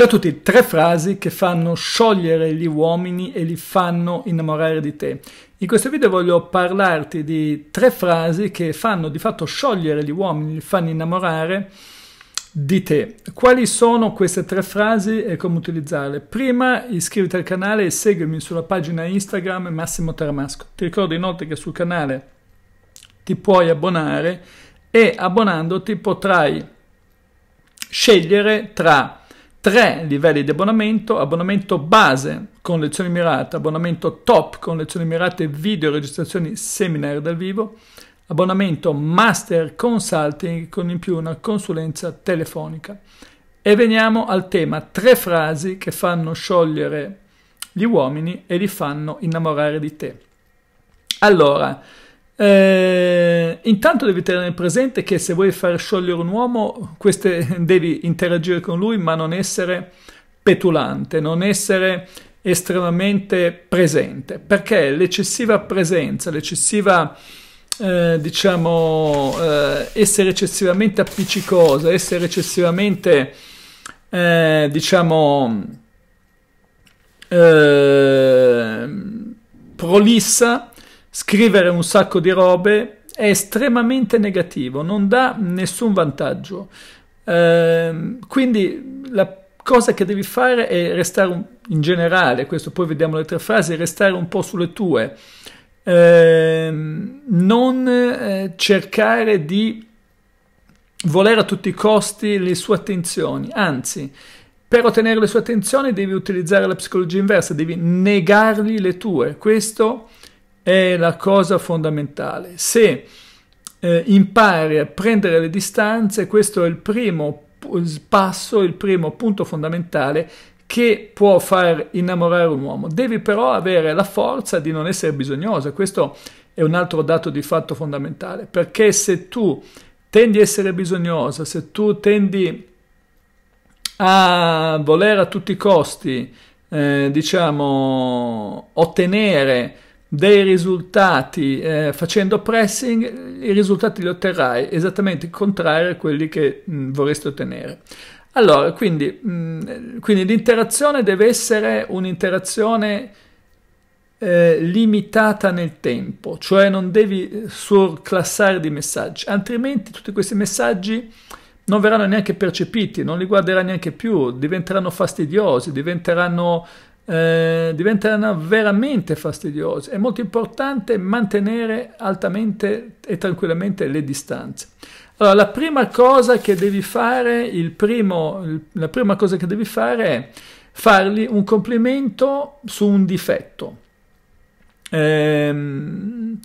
Cioè tutti, tre frasi che fanno sciogliere gli uomini e li fanno innamorare di te. In questo video voglio parlarti di tre frasi che fanno di fatto sciogliere gli uomini, li fanno innamorare di te. Quali sono queste tre frasi e come utilizzarle? Prima iscriviti al canale e seguimi sulla pagina Instagram Massimo Taramasco. Ti ricordo inoltre che sul canale ti puoi abbonare e abbonandoti potrai scegliere tra tre livelli di abbonamento, abbonamento base con lezioni mirate, abbonamento top con lezioni mirate, video, registrazioni, seminar dal vivo, abbonamento master consulting con in più una consulenza telefonica. E veniamo al tema tre frasi che fanno sciogliere gli uomini e li fanno innamorare di te. Allora, eh, intanto devi tenere presente che se vuoi far sciogliere un uomo, queste, devi interagire con lui, ma non essere petulante, non essere estremamente presente, perché l'eccessiva presenza, l'eccessiva, eh, diciamo, eh, essere eccessivamente appiccicosa, essere eccessivamente, eh, diciamo, eh, prolissa, scrivere un sacco di robe è estremamente negativo, non dà nessun vantaggio. Eh, quindi la cosa che devi fare è restare un, in generale, questo poi vediamo le tre frasi, restare un po' sulle tue, eh, non eh, cercare di volere a tutti i costi le sue attenzioni, anzi per ottenere le sue attenzioni devi utilizzare la psicologia inversa, devi negargli le tue. Questo è la cosa fondamentale. Se eh, impari a prendere le distanze, questo è il primo passo, il primo punto fondamentale che può far innamorare un uomo. Devi però avere la forza di non essere bisognosa, questo è un altro dato di fatto fondamentale, perché se tu tendi a essere bisognosa, se tu tendi a voler a tutti i costi, eh, diciamo, ottenere dei risultati eh, facendo pressing, i risultati li otterrai esattamente contrari a quelli che mh, mm, vorresti ottenere. Allora, quindi, mh, mm, quindi, l'interazione deve essere un'interazione eh, limitata nel tempo, cioè non devi eh, surclassare di messaggi, altrimenti tutti questi messaggi non verranno neanche percepiti, non li guarderai neanche più, diventeranno fastidiosi, diventeranno eh, diventano veramente fastidiosi. È molto importante mantenere altamente e tranquillamente le distanze. Allora, la prima cosa che devi fare, il primo, la prima cosa che devi fare è fargli un complimento su un difetto. Ehm,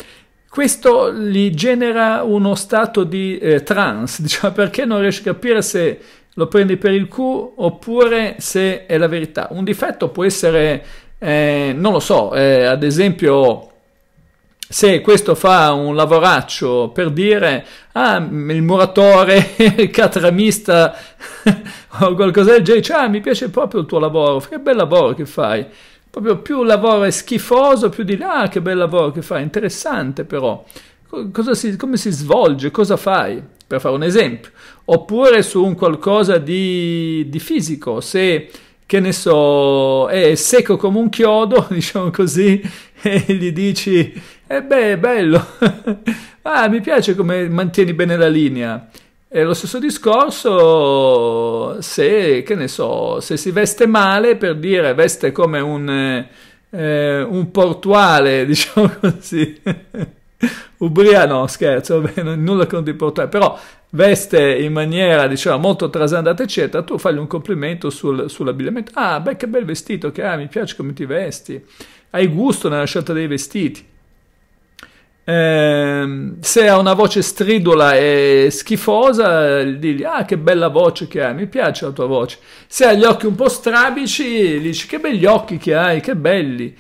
questo gli genera uno stato di eh, trance, diciamo, perché non riesce a capire se lo prendi per il culo oppure se è la verità. Un difetto può essere, eh, non lo so, eh, ad esempio se questo fa un lavoraccio per dire ah il muratore, il catramista o qualcosa del genere, cioè, ah mi piace proprio il tuo lavoro, che bel lavoro che fai. Proprio più il lavoro è schifoso, più di là ah, che bel lavoro che fai, interessante però. Si, come si svolge, cosa fai? per fare un esempio, oppure su un qualcosa di, di fisico, se che ne so, è secco come un chiodo, diciamo così, e gli dici, e eh, beh, è bello, ah, mi piace come mantieni bene la linea. E lo stesso discorso se, che ne so, se si veste male, per dire, veste come un, eh, un portuale, diciamo così. Ubriano, scherzo, non, nulla contro i portoghesi, però veste in maniera, diciamo, molto trasandata, eccetera, tu fagli un complimento sul, sull'abbigliamento. Ah, beh, che bel vestito che hai, mi piace come ti vesti. Hai gusto nella scelta dei vestiti. Eh, se ha una voce stridula e schifosa, digli ah che bella voce che hai, mi piace la tua voce. Se ha gli occhi un po' strabici, dici che begli occhi che hai, che belli.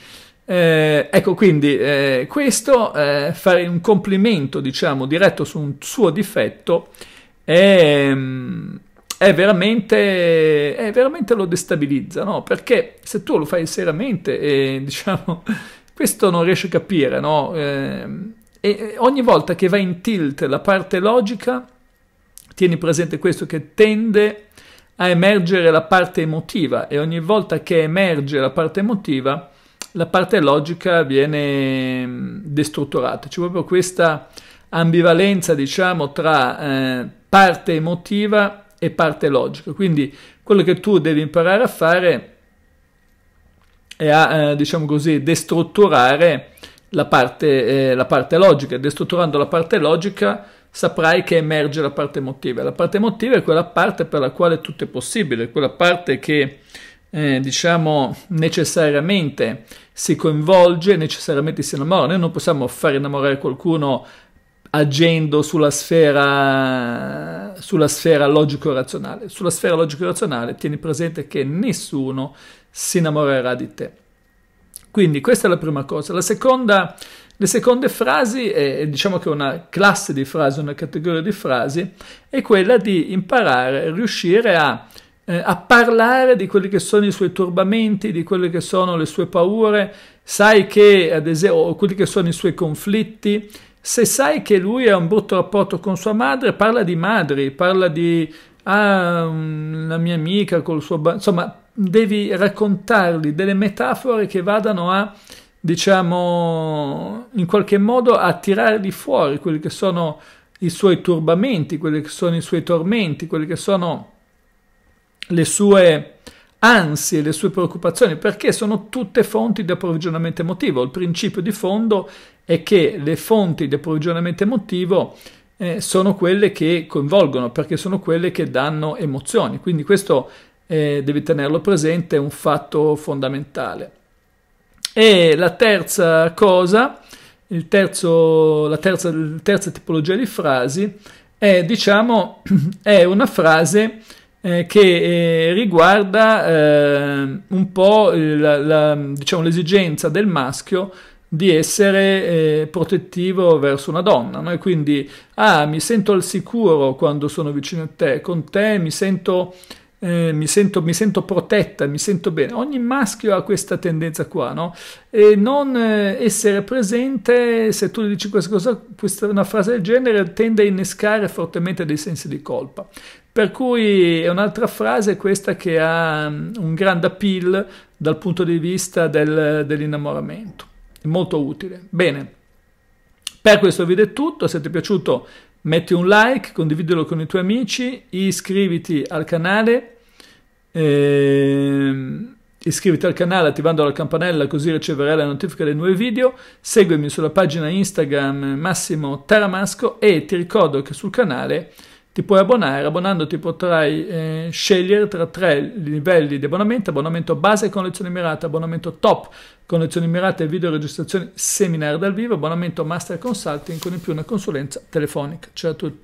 Eh, ecco, quindi eh, questo, eh, fare un complimento, diciamo, diretto su un suo difetto è, è, veramente, è veramente, lo destabilizza, no? Perché se tu lo fai seriamente, e, diciamo, questo non riesce a capire, no? Eh, e ogni volta che va in tilt la parte logica, tieni presente questo che tende a emergere la parte emotiva e ogni volta che emerge la parte emotiva la parte logica viene mm, destrutturata. C'è proprio questa ambivalenza, diciamo, tra eh, parte emotiva e parte logica. Quindi quello che tu devi imparare a fare è a, eh, diciamo così, destrutturare la parte, eh, la parte logica. Destrutturando la parte logica saprai che emerge la parte emotiva. La parte emotiva è quella parte per la quale tutto è possibile, quella parte che eh, diciamo, necessariamente si coinvolge, necessariamente si innamora. Noi non possiamo far innamorare qualcuno agendo sulla sfera, sulla sfera logico-razionale. Sulla sfera logico-razionale tieni presente che nessuno si innamorerà di te. Quindi questa è la prima cosa. La seconda, le seconde frasi, eh, diciamo che una classe di frasi, una categoria di frasi, è quella di imparare, riuscire a eh, a parlare di quelli che sono i suoi turbamenti, di quelle che sono le sue paure, sai che, ad esempio, quelli che sono i suoi conflitti, se sai che lui ha un brutto rapporto con sua madre, parla di madri, parla di ah, mm, la mia amica col suo bambino. insomma, devi raccontargli delle metafore che vadano a diciamo in qualche modo a tirarli fuori quelli che sono i suoi turbamenti, quelli che sono i suoi tormenti, quelli che sono le sue ansie, le sue preoccupazioni, perché sono tutte fonti di approvvigionamento emotivo. Il principio di fondo è che le fonti di approvvigionamento emotivo eh, sono quelle che coinvolgono, perché sono quelle che danno emozioni. Quindi questo eh, devi tenerlo presente, è un fatto fondamentale. E la terza cosa, terzo, la terza, terza tipologia di frasi, è, diciamo, è una frase eh, che eh, riguarda eh, un po' la, la, diciamo, l'esigenza del maschio di essere eh, protettivo verso una donna, no? e quindi ah, mi sento al sicuro quando sono vicino a te, con te mi sento, eh, mi sento, mi sento protetta, mi sento bene. Ogni maschio ha questa tendenza qua, no? e non eh, essere presente, se tu gli dici questa cosa, questa, una frase del genere, tende a innescare fortemente dei sensi di colpa. Per cui è un'altra frase questa che ha mm, un grande appeal dal punto di vista del, dell'innamoramento. È molto utile. Bene, per questo video è tutto. Se ti è piaciuto metti un like, condividilo con i tuoi amici, iscriviti al canale. Ehm iscriviti al canale attivando la campanella così riceverai la notifica dei nuovi video, seguimi sulla pagina Instagram Massimo Taramasco e ti ricordo che sul canale ti puoi abbonare, abbonandoti potrai eh, scegliere tra tre livelli di abbonamento, abbonamento base con lezioni mirate, abbonamento top con lezioni mirate e video registrazioni seminari dal vivo, abbonamento master consulting con in più una consulenza telefonica. Ciao a tutti.